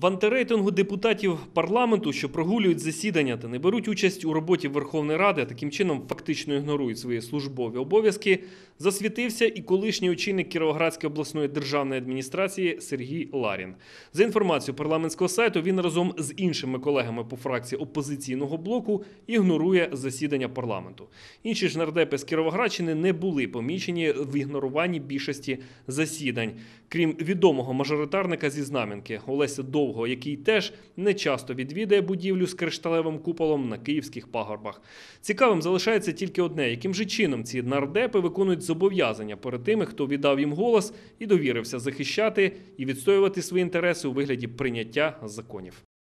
В антирейтингу депутатів парламенту, що прогулюють засідання та не беруть участь у роботі Верховної Ради, а таким чином фактично ігнорують свої службові обов'язки, засвітився і колишній очільник Кіровоградської обласної державної адміністрації Сергій Ларін. За інформацією парламентського сайту, він разом з іншими колегами по фракції опозиційного блоку ігнорує засідання парламенту. Інші ж нардепи з Кіровоградщини не були помічені в ігноруванні більшості засідань, крім відомого мажоритарника зі Знам'янки Олеся До. Довго, який теж не часто відвідає будівлю з кришталевим куполом на київських пагорбах. Цікавим залишається тільки одне, яким же чином ці нардепи виконують зобов'язання перед тими, хто віддав їм голос і довірився захищати і відстоювати свої інтереси у вигляді прийняття законів.